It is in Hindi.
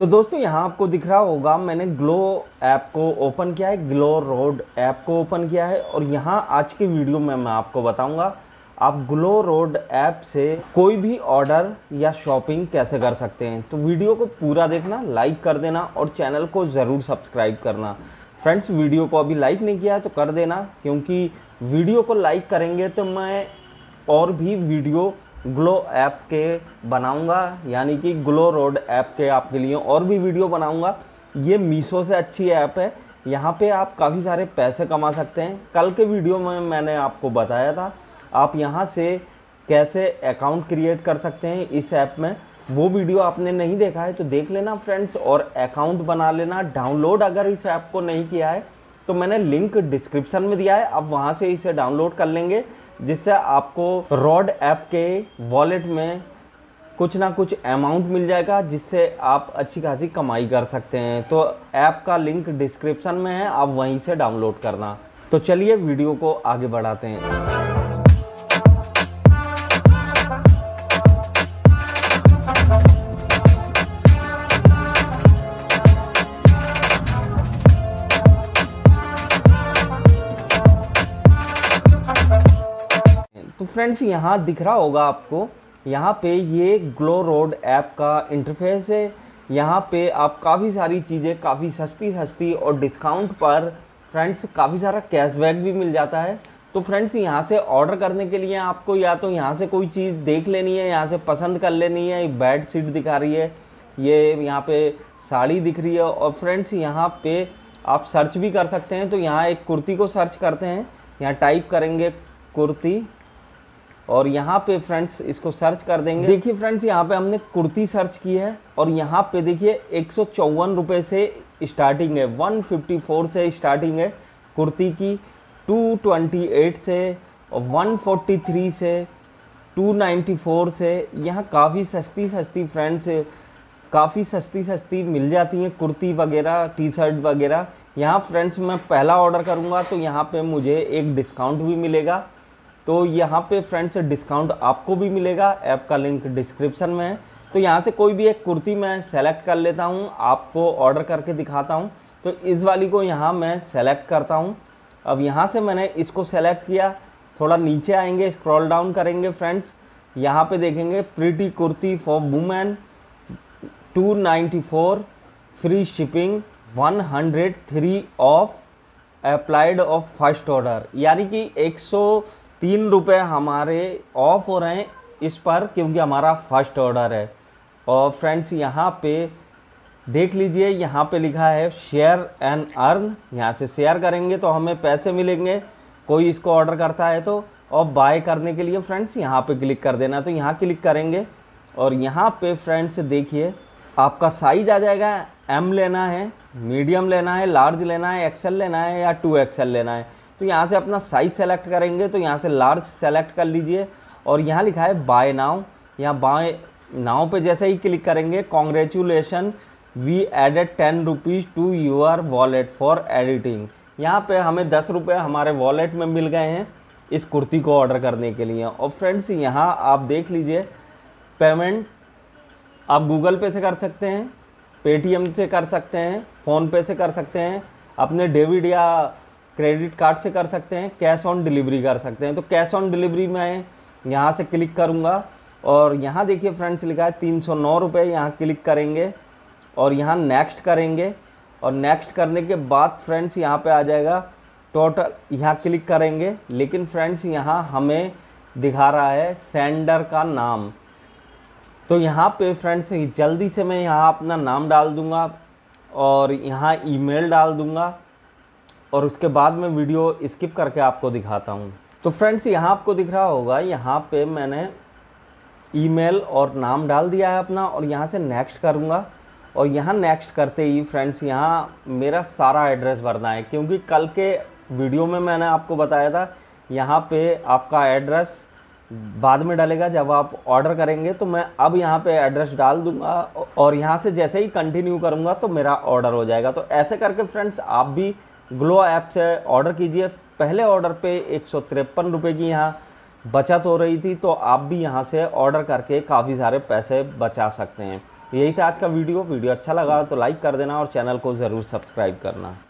तो दोस्तों यहाँ आपको दिख रहा होगा मैंने ग्लो ऐप को ओपन किया है ग्लो रोड ऐप को ओपन किया है और यहाँ आज की वीडियो में मैं आपको बताऊँगा आप ग्लो रोड ऐप से कोई भी ऑर्डर या शॉपिंग कैसे कर सकते हैं तो वीडियो को पूरा देखना लाइक कर देना और चैनल को ज़रूर सब्सक्राइब करना फ्रेंड्स वीडियो को अभी लाइक नहीं किया है तो कर देना क्योंकि वीडियो को लाइक करेंगे तो मैं और भी वीडियो ग्लो ऐप के बनाऊंगा यानी कि ग्लो रोड ऐप के आपके लिए और भी वीडियो बनाऊंगा ये मीशो से अच्छी ऐप है यहाँ पे आप काफ़ी सारे पैसे कमा सकते हैं कल के वीडियो में मैंने आपको बताया था आप यहाँ से कैसे अकाउंट क्रिएट कर सकते हैं इस ऐप में वो वीडियो आपने नहीं देखा है तो देख लेना फ्रेंड्स और अकाउंट बना लेना डाउनलोड अगर इस ऐप को नहीं किया है तो मैंने लिंक डिस्क्रिप्शन में दिया है आप वहाँ से इसे डाउनलोड कर लेंगे जिससे आपको रॉड ऐप के वॉलेट में कुछ ना कुछ अमाउंट मिल जाएगा जिससे आप अच्छी खासी कमाई कर सकते हैं तो ऐप का लिंक डिस्क्रिप्शन में है आप वहीं से डाउनलोड करना तो चलिए वीडियो को आगे बढ़ाते हैं फ्रेंड्स यहाँ दिख रहा होगा आपको यहाँ पे ये ग्लो रोड ऐप का इंटरफेस है यहाँ पे आप काफ़ी सारी चीज़ें काफ़ी सस्ती सस्ती और डिस्काउंट पर फ्रेंड्स काफ़ी सारा कैशबैक भी मिल जाता है तो फ्रेंड्स यहाँ से ऑर्डर करने के लिए आपको या तो यहाँ से कोई चीज़ देख लेनी है यहाँ से पसंद कर लेनी है बेड सीट दिखा रही है ये यहाँ पे साड़ी दिख रही है और फ्रेंड्स यहाँ पे आप सर्च भी कर सकते हैं तो यहाँ एक कुर्ती को सर्च करते हैं यहाँ टाइप करेंगे कुर्ती और यहाँ पे फ्रेंड्स इसको सर्च कर देंगे देखिए फ्रेंड्स यहाँ पे हमने कुर्ती सर्च की है और यहाँ पे देखिए एक सौ से स्टार्टिंग है 154 से स्टार्टिंग है कुर्ती की 228 से और 143 से 294 से यहाँ काफ़ी सस्ती सस्ती फ्रेंड्स काफ़ी सस्ती सस्ती मिल जाती हैं कुर्ती वगैरह टी शर्ट वगैरह यहाँ फ्रेंड्स मैं पहला ऑर्डर करूँगा तो यहाँ पर मुझे एक डिस्काउंट भी मिलेगा तो यहाँ पे फ्रेंड्स डिस्काउंट आपको भी मिलेगा ऐप का लिंक डिस्क्रिप्शन में है तो यहाँ से कोई भी एक कुर्ती मैं सेलेक्ट कर लेता हूँ आपको ऑर्डर करके दिखाता हूँ तो इस वाली को यहाँ मैं सेलेक्ट करता हूँ अब यहाँ से मैंने इसको सेलेक्ट किया थोड़ा नीचे आएंगे स्क्रॉल डाउन करेंगे फ्रेंड्स यहाँ पे देखेंगे pretty kurti for women 294 free shipping 103 off applied off first order यानी कि एक तीन रुपये हमारे ऑफ हो रहे हैं इस पर क्योंकि हमारा फर्स्ट ऑर्डर है और फ्रेंड्स यहाँ पे देख लीजिए यहाँ पे लिखा है शेयर एंड अर्न यहाँ से शेयर करेंगे तो हमें पैसे मिलेंगे कोई इसको ऑर्डर करता है तो और बाय करने के लिए फ्रेंड्स यहाँ पे क्लिक कर देना तो यहाँ क्लिक करेंगे और यहाँ पे फ्रेंड्स देखिए आपका साइज आ जाएगा एम लेना है मीडियम लेना है लार्ज लेना है एक्सेल लेना है या टू एक्सेल लेना है तो यहाँ से अपना साइज सेलेक्ट करेंगे तो यहाँ से लार्ज सेलेक्ट कर लीजिए और यहाँ लिखा है बाय नाव यहाँ बाय नाव पे जैसे ही क्लिक करेंगे congratulation we added ten rupees to your wallet for editing यहाँ पे हमें दस रुपये हमारे वॉलेट में मिल गए हैं इस कुर्ती को ऑर्डर करने के लिए और फ्रेंड्स यहाँ आप देख लीजिए पेमेंट आप गूगल पे से कर सकते हैं पेटीएम से कर सकते हैं फ़ोनपे से कर सकते हैं अपने डेबिट या क्रेडिट कार्ड से कर सकते हैं कैश ऑन डिलीवरी कर सकते हैं तो कैश ऑन डिलीवरी में यहाँ से क्लिक करूँगा और यहाँ देखिए फ्रेंड्स लिखा है तीन सौ नौ रुपये यहाँ क्लिक करेंगे और यहाँ नेक्स्ट करेंगे और नेक्स्ट करने के बाद फ्रेंड्स यहाँ पे आ जाएगा टोटल यहाँ क्लिक करेंगे लेकिन फ्रेंड्स यहाँ हमें दिखा रहा है सेंडर का नाम तो यहाँ पे फ्रेंड्स जल्दी से मैं यहाँ अपना नाम डाल दूँगा और यहाँ ईमेल डाल दूँगा और उसके बाद में वीडियो स्किप करके आपको दिखाता हूँ तो फ्रेंड्स यहाँ आपको दिख रहा होगा यहाँ पे मैंने ईमेल और नाम डाल दिया है अपना और यहाँ से नेक्स्ट करूँगा और यहाँ नेक्स्ट करते ही फ्रेंड्स यहाँ मेरा सारा एड्रेस भरना है क्योंकि कल के वीडियो में मैंने आपको बताया था यहाँ पे आपका एड्रेस बाद में डालेगा जब आप ऑर्डर करेंगे तो मैं अब यहाँ पे एड्रेस डाल दूंगा और यहाँ से जैसे ही कंटिन्यू करूँगा तो मेरा ऑर्डर हो जाएगा तो ऐसे करके फ्रेंड्स आप भी ग्लो ऐप से ऑर्डर कीजिए पहले ऑर्डर पे एक सौ तिरपन रुपये की यहाँ बचत हो रही थी तो आप भी यहाँ से ऑर्डर करके काफ़ी सारे पैसे बचा सकते हैं यही था आज का वीडियो वीडियो अच्छा लगा तो लाइक कर देना और चैनल को ज़रूर सब्सक्राइब करना